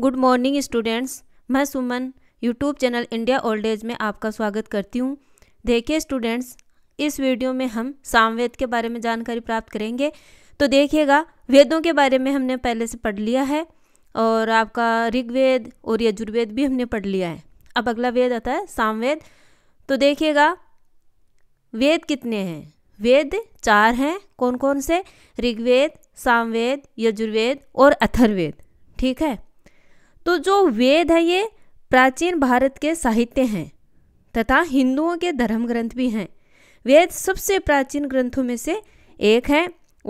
good morning students मैं Suman YouTube channel India old age में आपका स्वागत करती हूँ देखिए स्टूडेंट्स इस वीडियो में हम सामवेद के बारे में जानकारी प्राप्त करेंगे तो देखिएगा वेदों के बारे में हमने पहले से पढ़ लिया है और आपका ऋग्वेद और यजुर्वेद भी हमने पढ़ लिया है अब अगला वेद आता है सामवेद तो देखिएगा वेद कितने हैं वेद चार हैं कौन कौन से ऋग्वेद सामवेद यजुर्वेद और अथर्वेद ठीक है तो जो वेद है ये प्राचीन भारत के साहित्य हैं तथा हिंदुओं के धर्म ग्रंथ भी हैं वेद सबसे प्राचीन ग्रंथों में से एक है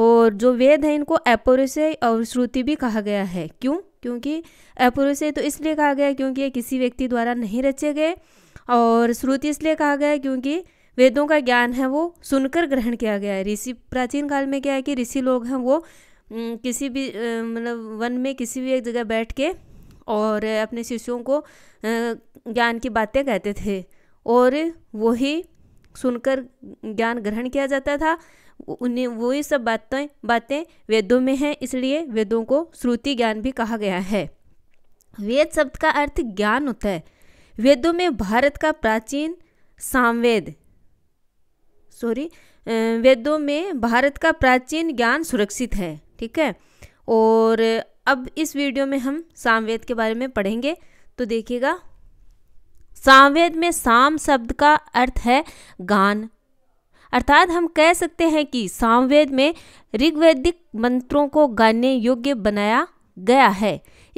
और जो वेद है इनको एपोरेसे और श्रुति भी कहा गया है क्यों क्योंकि एपोरेसे तो इसलिए कहा गया क्योंकि ये किसी व्यक्ति द्वारा नहीं रचे गए और श्रुति इसलिए कहा गया क्योंकि वेदों का ज्ञान है वो सुनकर ग्रहण किया गया है ऋषि प्राचीन काल में क्या है कि ऋषि लोग हैं वो किसी भी मतलब वन में किसी भी एक जगह बैठ के और अपने शिष्यों को ज्ञान की बातें कहते थे और वही सुनकर ज्ञान ग्रहण किया जाता था उन्हें वही सब बातें बातें वेदों में हैं इसलिए वेदों को श्रुति ज्ञान भी कहा गया है वेद शब्द का अर्थ ज्ञान होता है वेदों में भारत का प्राचीन सामवेद सॉरी वेदों में भारत का प्राचीन ज्ञान सुरक्षित है ठीक है और अब इस वीडियो में हम सामवेद के बारे में पढ़ेंगे तो देखिएगा सामवेद में साम शब्द का अर्थ है गान अर्थात हम कह सकते हैं कि सामवेद में ऋग्वेदिक मंत्रों को गाने योग्य बनाया गया है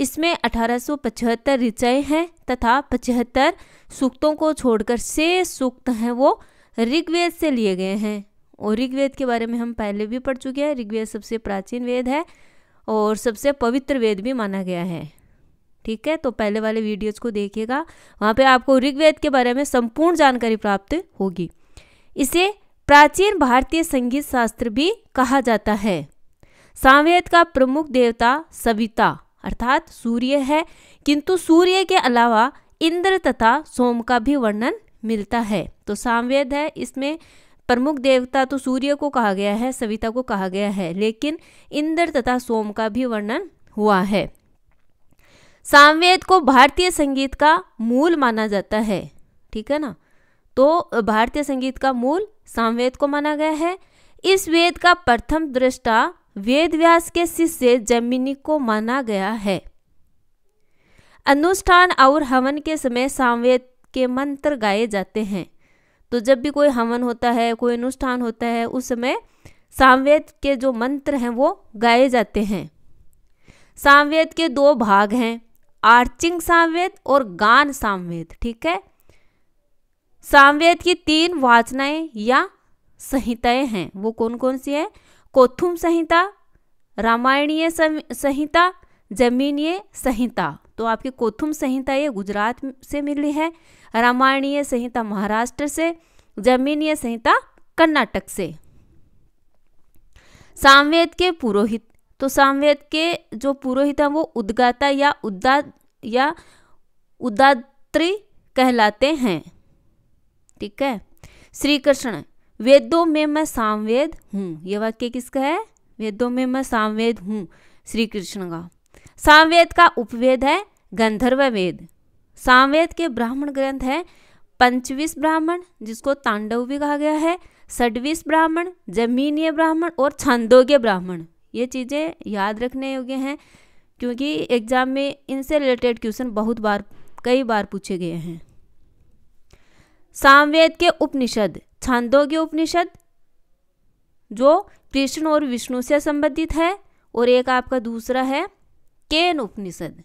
इसमें 1875 ऋचय हैं तथा पचहत्तर सूक्तों को छोड़कर शेष सूक्त हैं वो ऋग्वेद से लिए गए हैं और ऋग्वेद के बारे में हम पहले भी पढ़ चुके हैं ऋग्वेद सबसे प्राचीन वेद है और सबसे पवित्र वेद भी माना गया है ठीक है तो पहले वाले वीडियोस को देखिएगा वहाँ पे आपको ऋग्वेद के बारे में संपूर्ण जानकारी प्राप्त होगी इसे प्राचीन भारतीय संगीत शास्त्र भी कहा जाता है सामवेद का प्रमुख देवता सविता अर्थात सूर्य है किंतु सूर्य के अलावा इंद्र तथा सोम का भी वर्णन मिलता है तो सामवेद है इसमें प्रमुख देवता तो सूर्य को कहा गया है सविता को कहा गया है लेकिन इंद्र तथा सोम का भी वर्णन हुआ है सामवेद को भारतीय संगीत का मूल माना जाता है ठीक है ना तो भारतीय संगीत का मूल सामवेद को माना गया है इस वेद का प्रथम दृष्टा वेद व्यास के शिष्य जमिनी को माना गया है अनुष्ठान और हवन के समय सामवेद के मंत्र गाए जाते हैं तो जब भी कोई हवन होता है कोई अनुष्ठान होता है उस समय सामवेद के जो मंत्र हैं वो गाए जाते हैं सामवेद के दो भाग हैं आर्चिंग सामवेद और गान सामवेद ठीक है सामवेद की तीन वाचनाएं या संहिताएं हैं वो कौन कौन सी हैं कोथुम संहिता रामायणीय संहिता जमीनीय संहिता तो आपकी कोथुम संहिता ये गुजरात से मिली है रामायणीय संहिता महाराष्ट्र से जमीनीय संहिता कर्नाटक से सामवेद के पुरोहित तो सामवेद के जो पुरोहित हैं वो उद्गाता या उद्दा या उदात्री कहलाते हैं ठीक है श्री कृष्ण वेदों में मैं सामवेद हूँ ये वाक्य किसका है वेदों में मैं सामवेद हूँ श्री कृष्ण का सामवेद का उपवेद है गंधर्व वेद सामवेद के ब्राह्मण ग्रंथ है पंचवीस ब्राह्मण जिसको तांडव भी कहा गया है सडवीस ब्राह्मण जमीनीय ब्राह्मण और छंदोग्य ब्राह्मण ये चीज़ें याद रखने योग्य हैं क्योंकि एग्जाम में इनसे रिलेटेड क्वेश्चन बहुत बार कई बार पूछे गए हैं सामवेद के उपनिषद छांदोग्य उपनिषद जो कृष्ण और विष्णु से संबंधित है और एक आपका दूसरा है केन उपनिषद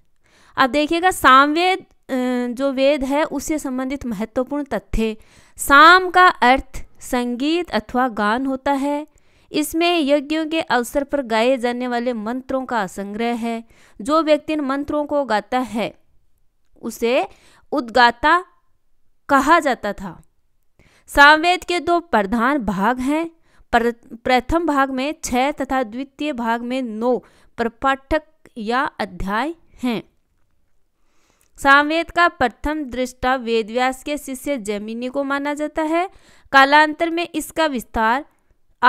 अब देखिएगा सामवेद जो वेद है उससे संबंधित महत्वपूर्ण तथ्य साम का अर्थ संगीत अथवा गान होता है इसमें यज्ञों के अवसर पर गाए जाने वाले मंत्रों का संग्रह है जो व्यक्ति इन मंत्रों को गाता है उसे उद्गाता कहा जाता था सामवेद के दो प्रधान भाग हैं प्रथम भाग में छः तथा द्वितीय भाग में नौ प्रपाठक या अध्याय हैं सामवेद का प्रथम दृष्टा वेदव्यास के शिष्य जैमिनी को माना जाता है कालांतर में इसका विस्तार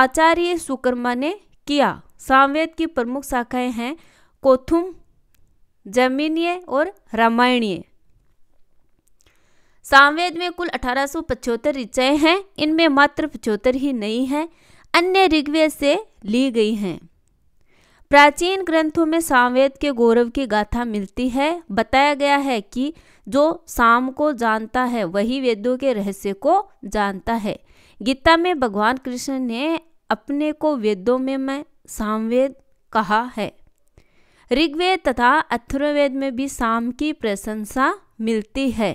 आचार्य सुकर्मा ने किया सामवेद की प्रमुख शाखाएं हैं कोथुम जमीनीय और रामायणीय सामवेद में कुल अठारह सौ हैं इनमें मात्र पचहत्तर ही नहीं हैं अन्य ऋग्वेद से ली गई हैं प्राचीन ग्रंथों में सामवेद के गौरव की गाथा मिलती है बताया गया है कि जो साम को जानता है वही वेदों के रहस्य को जानता है गीता में भगवान कृष्ण ने अपने को वेदों में मैं सामवेद कहा है ऋग्वेद तथा अथर्वेद में भी साम की प्रशंसा मिलती है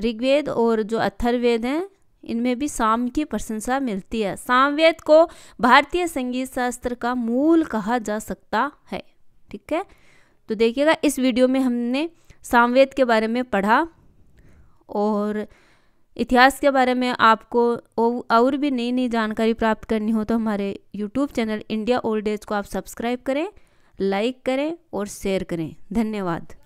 ऋग्वेद और जो अथर्वेद हैं इनमें भी साम की प्रशंसा मिलती है सामवेद को भारतीय संगीत शास्त्र का मूल कहा जा सकता है ठीक है तो देखिएगा इस वीडियो में हमने सामवेद के बारे में पढ़ा और इतिहास के बारे में आपको और भी नई नई जानकारी प्राप्त करनी हो तो हमारे YouTube channel India old age को आप सब्सक्राइब करें लाइक करें और शेयर करें धन्यवाद